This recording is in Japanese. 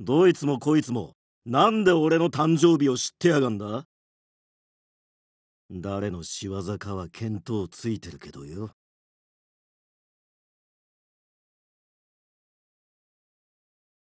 どいつもこいつもなんで俺の誕生日を知ってやがんだ誰の仕業かは見当ついてるけどよ。